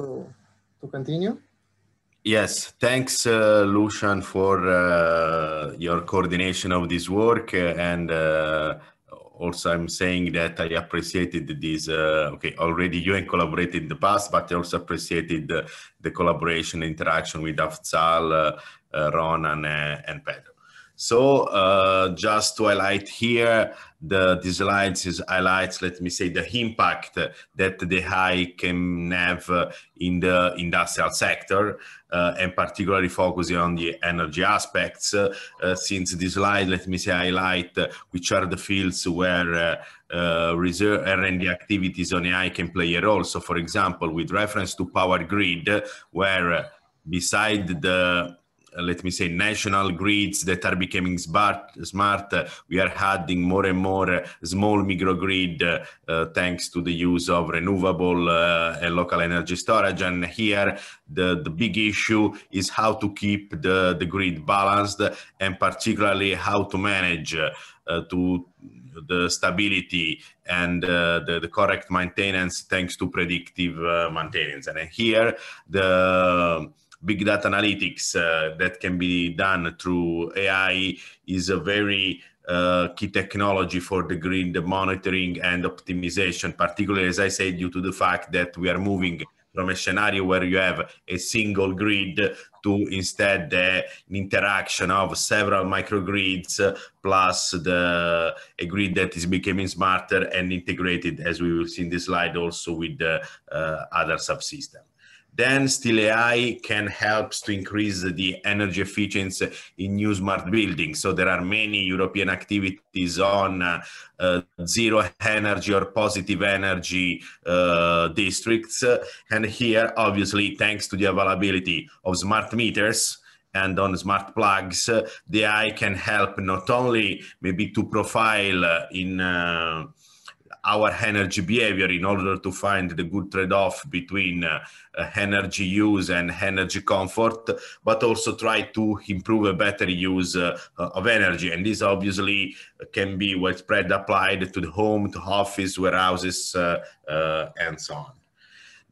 to, to continue? Yes, thanks, uh, Lucian, for uh, your coordination of this work. Uh, and uh, also, I'm saying that I appreciated this. Uh, okay, already you and collaborated in the past, but I also appreciated the, the collaboration, interaction with Afzal, uh, Ronan, and Pedro. So uh, just to highlight here, the, the slides is highlights, let me say, the impact that the hike can have in the industrial sector, uh, and particularly focusing on the energy aspects. Uh, since this slide, let me say, highlight uh, which are the fields where uh, uh reserve R&D activities on AI can play a role. So, for example, with reference to power grid, where uh, beside the uh, let me say, national grids that are becoming smart. smart. we are adding more and more small microgrid uh, thanks to the use of renewable uh, and local energy storage. And here, the, the big issue is how to keep the, the grid balanced and particularly how to manage to the stability and uh, the, the, correct maintenance thanks to predictive uh, maintenance. And here, the big data analytics uh, that can be done through AI is a very uh, key technology for the grid monitoring and optimization, particularly, as I said, due to the fact that we are moving from a scenario where you have a single grid to instead the uh, interaction of several microgrids uh, plus the a grid that is becoming smarter and integrated as we will see in this slide also with the uh, other subsystems. Then still AI can help to increase the energy efficiency in new smart buildings. So there are many European activities on uh, uh, zero energy or positive energy uh, districts. And here, obviously, thanks to the availability of smart meters, and on smart plugs, uh, the AI can help not only maybe to profile uh, in uh, our energy behavior in order to find the good trade-off between uh, energy use and energy comfort but also try to improve a better use uh, of energy and this obviously can be widespread applied to the home to office warehouses uh, uh and so on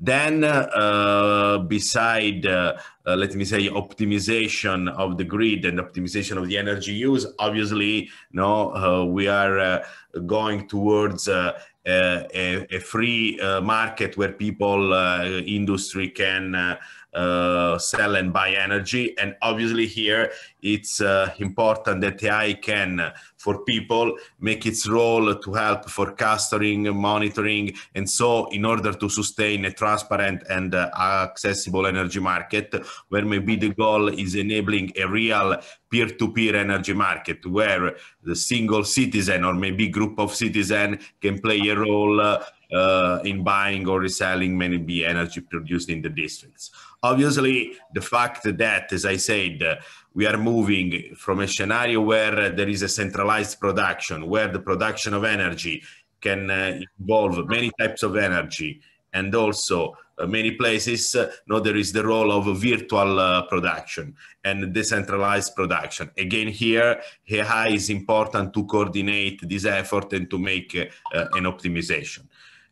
then, uh, uh, beside, uh, uh, let me say, optimization of the grid and optimization of the energy use, obviously, no, uh, we are uh, going towards a, a, free market where people, industry can uh, sell and buy energy. And obviously, here it's uh, important that AI can, uh, for people, make its role to help forecasting, monitoring, and so in order to sustain a transparent and uh, accessible energy market, where maybe the goal is enabling a real peer to peer energy market where the single citizen or maybe group of citizens can play a role. Uh, uh, in buying or reselling maybe energy produced in the districts. Obviously, the fact that, as I said, uh, we are moving from a scenario where there is a centralized production, where the production of energy can uh, involve many types of energy and also uh, many places uh, no there is the role of virtual uh, production and decentralized production again here ai is important to coordinate this effort and to make uh, an optimization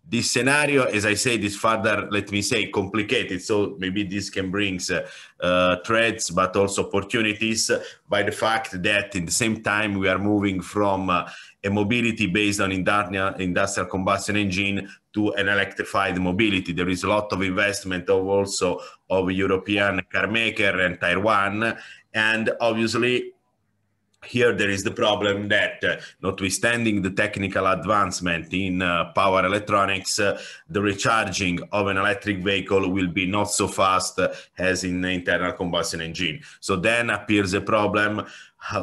this scenario, as I said, is further, let me say, complicated. So maybe this can bring uh, uh, threats, but also opportunities by the fact that in the same time we are moving from uh, a mobility based on industrial combustion engine to an electrified mobility. There is a lot of investment of also of European car maker and Taiwan. And obviously here there is the problem that uh, notwithstanding the technical advancement in uh, power electronics uh, the recharging of an electric vehicle will be not so fast uh, as in the internal combustion engine so then appears a problem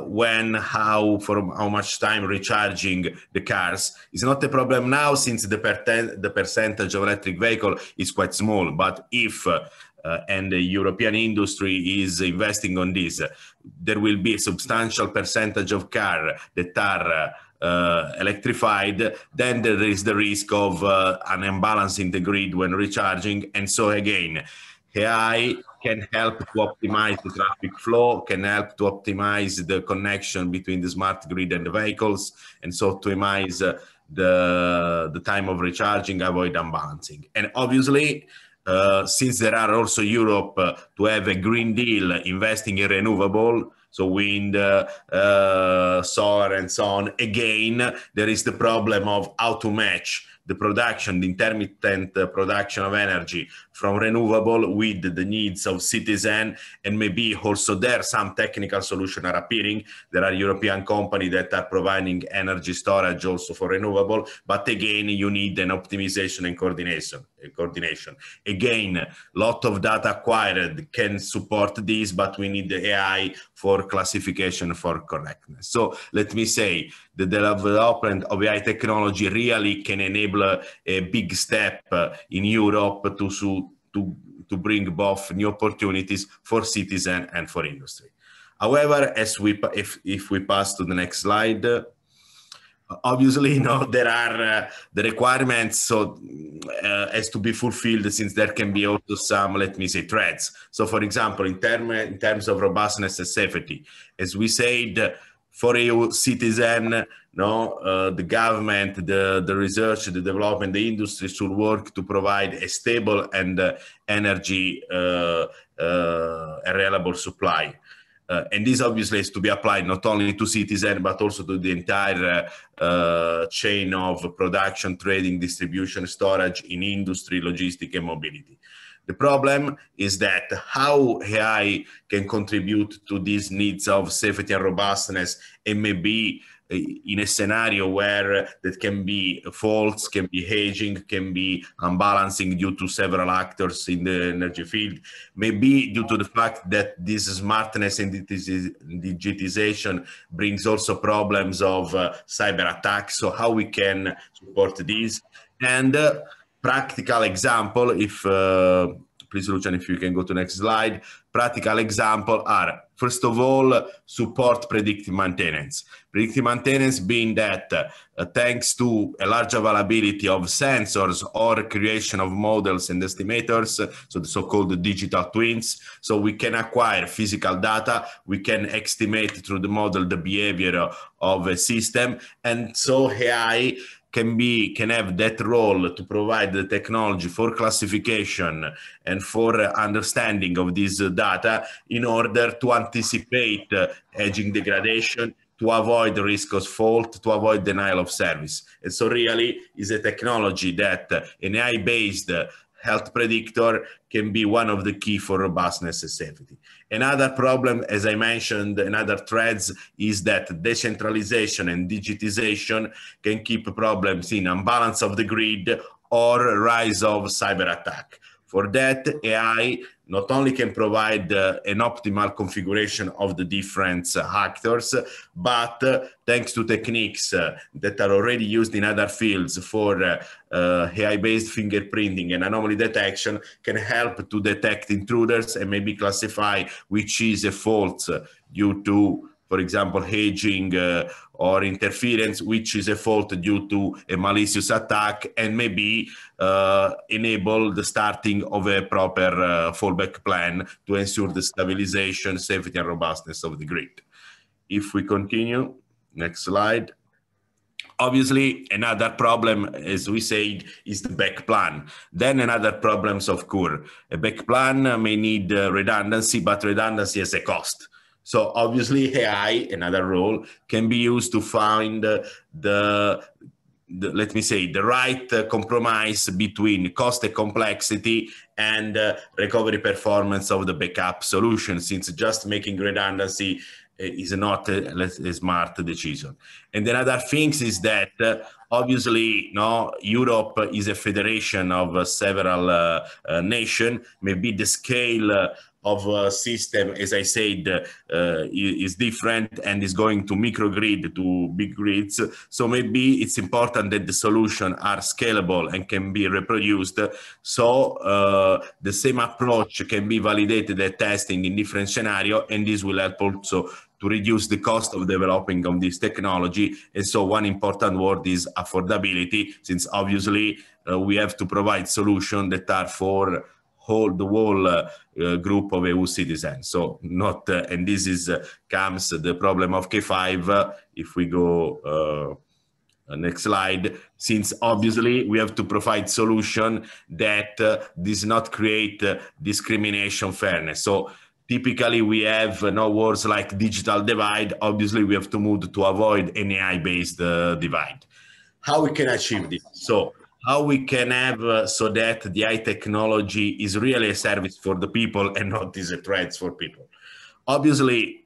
when how for how much time recharging the cars is not a problem now since the, per- the percentage of electric vehicle is quite small but if uh, uh, and the European industry is investing on this. There will be a substantial percentage of car that are uh, electrified, then there is the risk of uh, an imbalance in the grid when recharging. And so again, AI can help to optimize the traffic flow, can help to optimize the connection between the smart grid and the vehicles, and so to minimize uh, the, the time of recharging, avoid unbalancing. And obviously, uh, since there are also Europe uh, to have a green deal investing in renewable, so wind, uh, uh, solar, and so on. Again, there is the problem of how to match the production, the intermittent uh, production of energy from renewable with the needs of citizen, and maybe also there some technical solution are appearing. There are European companies that are providing energy storage also for renewable, but again, you need an optimization and coordination. Coordination again, lot of data acquired can support this, but we need the AI for classification for correctness. So let me say the development of AI technology really can enable a, big step in Europe to, to, to bring both new opportunities for citizens and for industry. However, as we, if, if we pass to the next slide, obviously you know there are uh, the requirements so uh, to be fulfilled since there can be also some let me say threats so for example in, term, in terms of robustness and safety as we said for EU citizen, no, uh, the government, the, the research, the development, the industry should work to provide a stable and uh, energy uh, uh reliable supply. Uh, and this obviously is to be applied not only to citizen but also to the entire uh, chain of production, trading, distribution, storage in industry, logistic, and mobility. The problem is that how AI can contribute to these needs of safety and robustness and maybe eh, in a scenario where that can be faults, can be aging, can be unbalancing due to several actors in the energy field, maybe due to the fact that this smartness and digitization brings also problems of uh, cyber attacks. So how we can support these and uh, practical example, if uh, please, Lucian, if you can go to next slide. Practical example are, first of all, support predictive maintenance. Predictive maintenance being that uh, thanks to a large availability of sensors or creation of models and estimators, so the so-called digital twins, so we can acquire physical data, we can estimate through the model the behavior of a system, and so AI can be can have that role to provide the technology for classification and for understanding of this data in order to anticipate aging uh, degradation to avoid risk of fault, to avoid denial of service. And so really is a technology that uh, an AI-based uh, health predictor can be one of the key for robustness and safety. Another problem, as I mentioned, another threads is that decentralization and digitization can keep problems in imbalance of the grid or rise of cyber attack. For that, AI not only can provide uh, an optimal configuration of the different uh, actors, but uh, thanks to techniques uh, that are already used in other fields for uh, uh, AI-based fingerprinting and anomaly detection, can help to detect intruders and maybe classify which is a fault due to, for example, aging or interference, which is a fault due to a malicious attack and maybe uh, enable the starting of a proper uh, fallback plan to ensure the stabilization, safety, and robustness of the grid. If we continue, next slide. Obviously, another problem, as we said, is the back plan. Then another problems of course. A back plan may need uh, redundancy, but redundancy has a cost. So obviously AI, another role, can be used to find the, the let me say the right uh, compromise between cost and complexity and uh, recovery performance of the backup solution since just making redundancy uh, is not a, a smart decision and another thing is that obviously no europe is a federation of several nations maybe the scale of a uh, system, as I said, uh, is different and is going to microgrid, to big grids. So maybe it's important that the solution are scalable and can be reproduced. So uh, the same approach can be validated at testing in different scenario, and this will help also to reduce the cost of developing of this technology. And so one important word is affordability, since obviously uh, we have to provide solutions that are for whole the whole uh, uh, group of EU citizens. So not uh, and this is uh, comes the problem of K5. Uh, if we go uh, next slide, since obviously we have to provide solution that does not create discrimination fairness. So. Typically, we have no words like digital divide. Obviously, we have to move to avoid an AI-based divide. How we can achieve this? So, how we can have uh, so that the AI technology is really a service for the people and not is a threat for people. Obviously,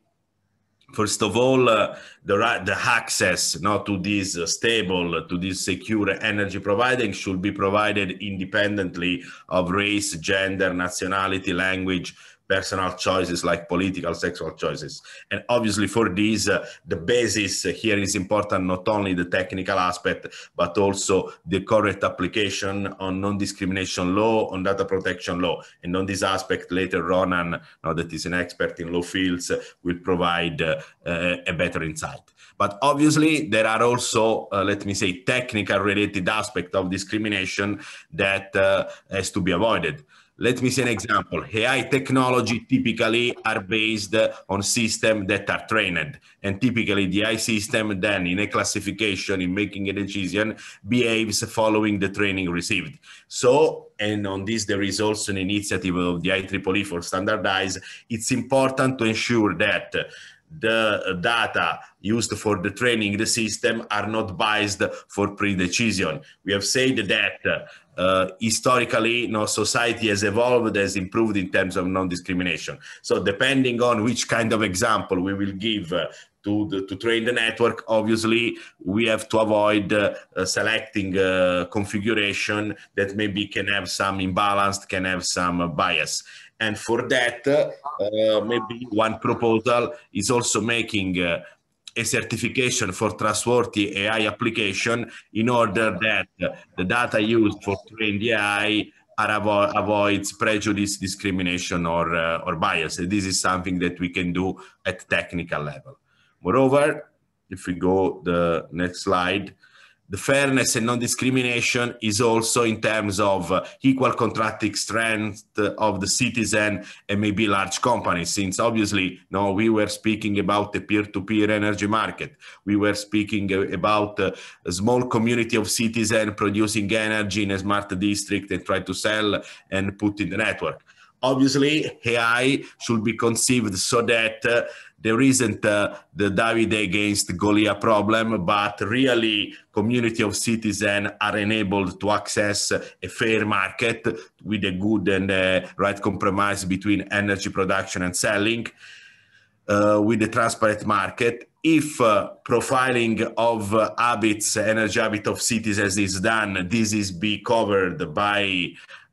first of all, uh, the, the access not to this uh, stable, to this secure energy providing should be provided independently of race, gender, nationality, language, personal choices like political sexual choices and obviously for this uh, the basis here is important not only the technical aspect but also the correct application on non-discrimination law on data protection law and on this aspect later ronan now that is an expert in law fields will provide uh, a better insight but obviously there are also uh, let me say technical related aspect of discrimination that uh, has to be avoided let me say an example ai technology typically are based on systems that are trained and typically the ai system then in a classification in making a decision behaves following the training received so and on this there is also an initiative of the ieee for standardize it's important to ensure that the data used for the training the system are not biased for pre-decision. We have said that uh, historically, no society has evolved, has improved in terms of non-discrimination. So depending on which kind of example we will give uh, to, the, to train the network, obviously, we have to avoid uh, selecting uh, configuration that maybe can have some imbalance, can have some bias. And for that, uh, maybe one proposal is also making uh, a certification for trustworthy AI application in order that the data used for trained AI avo avoids prejudice, discrimination, or, uh, or bias. And this is something that we can do at technical level. Moreover, if we go the next slide, the fairness and non-discrimination is also in terms of uh, equal contracting strength of the citizen and maybe large companies since obviously no we were speaking about the peer-to-peer energy market we were speaking uh, about uh, a small community of citizens producing energy in a smart district and try to sell and put in the network obviously ai should be conceived so that uh, there isn't uh, the David against Goliath problem, but really community of citizens are enabled to access a fair market with a good and a uh, right compromise between energy production and selling uh, with a transparent market. If uh, profiling of habits, energy habit of citizens is done, this is be covered by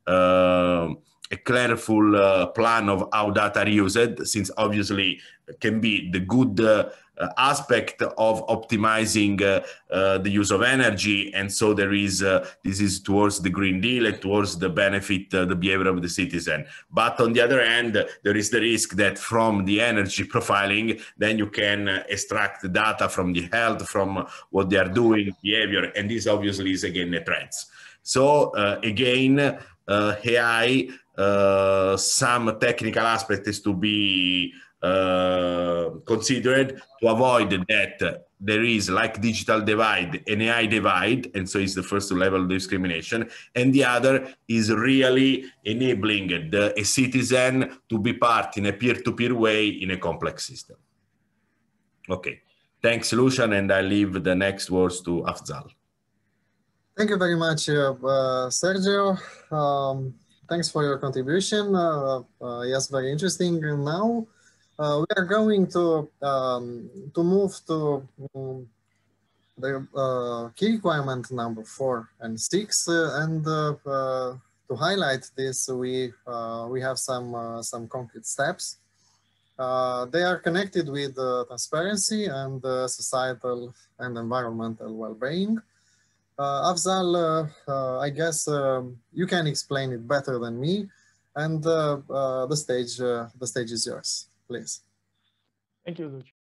uh, a careful uh, plan of how data are used, since obviously can be the good uh, uh aspect of optimizing uh, uh, the use of energy and so there is uh, this is towards the green deal and towards the benefit the behavior of the citizen but on the other hand there is the risk that from the energy profiling then you can extract the data from the health from what they are doing behavior and this obviously is again a threat. so again ai some technical aspect is to be uh, considered to avoid that there is like digital divide an AI divide, and so it's the first level of discrimination. And the other is really enabling the, a citizen to be part in a peer-to-peer way in a complex system. Okay, thanks, Lucian, and I leave the next words to Afzal. Thank you very much, uh, uh Sergio. Um, thanks for your contribution. Uh, uh, yes, very interesting. And now uh, we are going to um, to move to um, the uh, key requirement number four and six, uh, and uh, uh, to highlight this, we uh, we have some some concrete steps. they are connected with transparency and societal and environmental well-being. Afzal, I guess you can explain it better than me, and the stage the stage is yours please. Thank you, Luch.